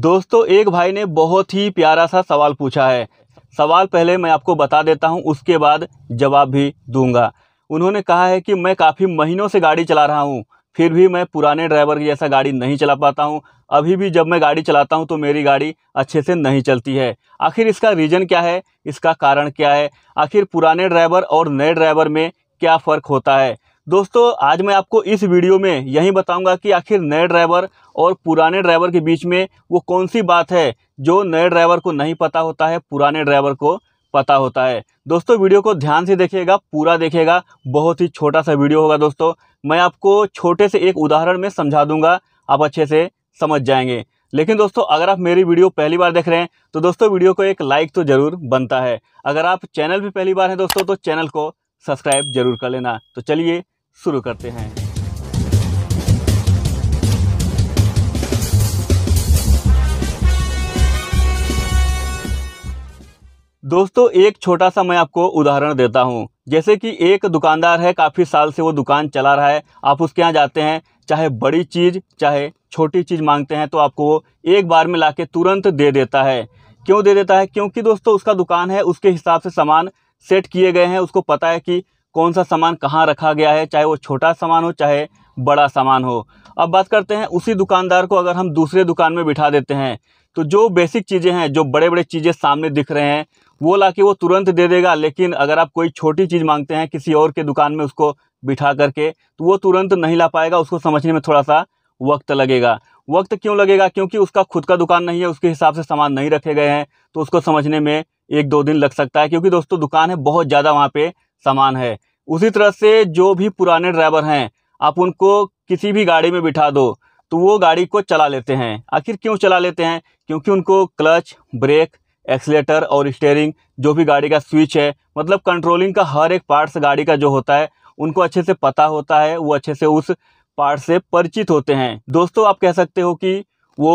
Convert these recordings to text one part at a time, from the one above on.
दोस्तों एक भाई ने बहुत ही प्यारा सा सवाल पूछा है सवाल पहले मैं आपको बता देता हूँ उसके बाद जवाब भी दूंगा उन्होंने कहा है कि मैं काफ़ी महीनों से गाड़ी चला रहा हूँ फिर भी मैं पुराने ड्राइवर की जैसा गाड़ी नहीं चला पाता हूँ अभी भी जब मैं गाड़ी चलाता हूँ तो मेरी गाड़ी अच्छे से नहीं चलती है आखिर इसका रीज़न क्या है इसका कारण क्या है आखिर पुराने ड्राइवर और नए ड्राइवर में क्या फ़र्क होता है दोस्तों आज मैं आपको इस वीडियो में यही बताऊंगा कि आखिर नए ड्राइवर और पुराने ड्राइवर के बीच में वो कौन सी बात है जो नए ड्राइवर को नहीं पता होता है पुराने ड्राइवर को पता होता है दोस्तों वीडियो को ध्यान से देखिएगा पूरा देखिएगा बहुत ही छोटा सा वीडियो होगा दोस्तों मैं आपको छोटे से एक उदाहरण में समझा दूंगा आप अच्छे से समझ जाएंगे लेकिन दोस्तों अगर आप मेरी वीडियो पहली बार देख रहे हैं तो दोस्तों वीडियो को एक लाइक तो ज़रूर बनता है अगर आप चैनल भी पहली बार हैं दोस्तों तो चैनल को सब्सक्राइब जरूर कर लेना तो चलिए शुरू करते हैं दोस्तों एक छोटा सा मैं आपको उदाहरण देता हूं जैसे कि एक दुकानदार है काफ़ी साल से वो दुकान चला रहा है आप उसके यहाँ जाते हैं चाहे बड़ी चीज़ चाहे छोटी चीज़ मांगते हैं तो आपको वो एक बार में ला तुरंत दे देता है क्यों दे देता है क्योंकि दोस्तों उसका दुकान है उसके हिसाब से सामान सेट किए गए हैं उसको पता है कि कौन सा सामान कहाँ रखा गया है चाहे वो छोटा सामान हो चाहे बड़ा सामान हो अब बात करते हैं उसी दुकानदार को अगर हम दूसरे दुकान में बिठा देते हैं तो जो बेसिक चीज़ें हैं जो बड़े बड़े चीज़ें सामने दिख रहे हैं वो ला के वो तुरंत दे देगा लेकिन अगर आप कोई छोटी चीज़ मांगते हैं किसी और के दुकान में उसको बिठा करके तो वो तुरंत नहीं ला पाएगा उसको समझने में थोड़ा सा वक्त लगेगा वक्त क्यों लगेगा क्योंकि उसका खुद का दुकान नहीं है उसके हिसाब से सामान नहीं रखे गए हैं तो उसको समझने में एक दो दिन लग सकता है क्योंकि दोस्तों दुकान है बहुत ज़्यादा वहाँ पर सामान है उसी तरह से जो भी पुराने ड्राइवर हैं आप उनको किसी भी गाड़ी में बिठा दो तो वो गाड़ी को चला लेते हैं आखिर क्यों चला लेते हैं क्योंकि उनको क्लच ब्रेक एक्सलेटर और स्टेयरिंग जो भी गाड़ी का स्विच है मतलब कंट्रोलिंग का हर एक पार्ट्स गाड़ी का जो होता है उनको अच्छे से पता होता है वो अच्छे से उस पार्ट से परिचित होते हैं दोस्तों आप कह सकते हो कि वो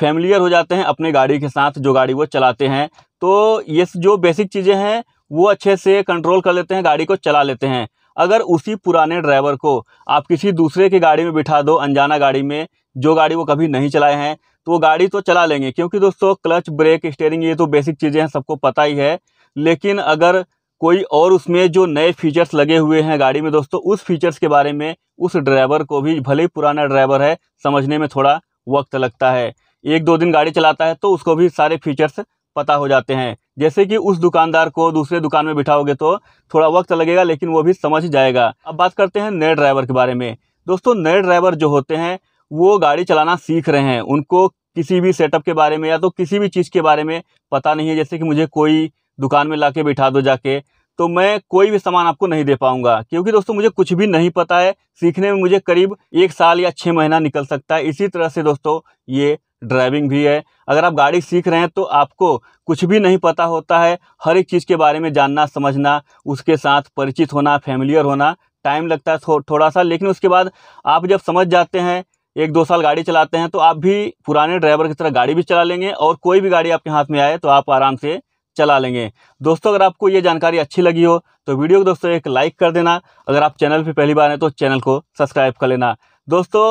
फैमिलियर हो जाते हैं अपने गाड़ी के साथ जो गाड़ी वो चलाते हैं तो ये जो बेसिक चीज़ें हैं वो अच्छे से कंट्रोल कर लेते हैं गाड़ी को चला लेते हैं अगर उसी पुराने ड्राइवर को आप किसी दूसरे की गाड़ी में बिठा दो अनजाना गाड़ी में जो गाड़ी वो कभी नहीं चलाए हैं तो वो गाड़ी तो चला लेंगे क्योंकि दोस्तों क्लच ब्रेक स्टेयरिंग ये तो बेसिक चीज़ें हैं सबको पता ही है लेकिन अगर कोई और उसमें जो नए फीचर्स लगे हुए हैं गाड़ी में दोस्तों उस फीचर्स के बारे में उस ड्राइवर को भी भले ही पुराना ड्राइवर है समझने में थोड़ा वक्त लगता है एक दो दिन गाड़ी चलाता है तो उसको भी सारे फीचर्स पता हो जाते हैं जैसे कि उस दुकानदार को दूसरे दुकान में बिठाओगे तो थोड़ा वक्त लगेगा लेकिन वो भी समझ जाएगा अब बात करते हैं नए ड्राइवर के बारे में दोस्तों नए ड्राइवर जो होते हैं वो गाड़ी चलाना सीख रहे हैं उनको किसी भी सेटअप के बारे में या तो किसी भी चीज़ के बारे में पता नहीं है जैसे कि मुझे कोई दुकान में ला बिठा दो जाके तो मैं कोई भी सामान आपको नहीं दे पाऊँगा क्योंकि दोस्तों मुझे कुछ भी नहीं पता है सीखने में मुझे करीब एक साल या छः महीना निकल सकता है इसी तरह से दोस्तों ये ड्राइविंग भी है अगर आप गाड़ी सीख रहे हैं तो आपको कुछ भी नहीं पता होता है हर एक चीज़ के बारे में जानना समझना उसके साथ परिचित होना फैमिलियर होना टाइम लगता है थो, थोड़ा सा लेकिन उसके बाद आप जब समझ जाते हैं एक दो साल गाड़ी चलाते हैं तो आप भी पुराने ड्राइवर की तरह गाड़ी भी चला लेंगे और कोई भी गाड़ी आपके हाथ में आए तो आप आराम से चला लेंगे दोस्तों अगर आपको ये जानकारी अच्छी लगी हो तो वीडियो को दोस्तों एक लाइक कर देना अगर आप चैनल पर पहली बार हैं तो चैनल को सब्सक्राइब कर लेना दोस्तों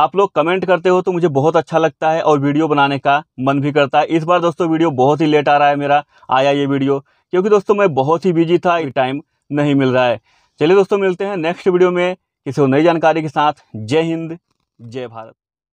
आप लोग कमेंट करते हो तो मुझे बहुत अच्छा लगता है और वीडियो बनाने का मन भी करता है इस बार दोस्तों वीडियो बहुत ही लेट आ रहा है मेरा आया ये वीडियो क्योंकि दोस्तों मैं बहुत ही बिजी था टाइम नहीं मिल रहा है चलिए दोस्तों मिलते हैं नेक्स्ट वीडियो में किसी और नई जानकारी के साथ जय हिंद जय भारत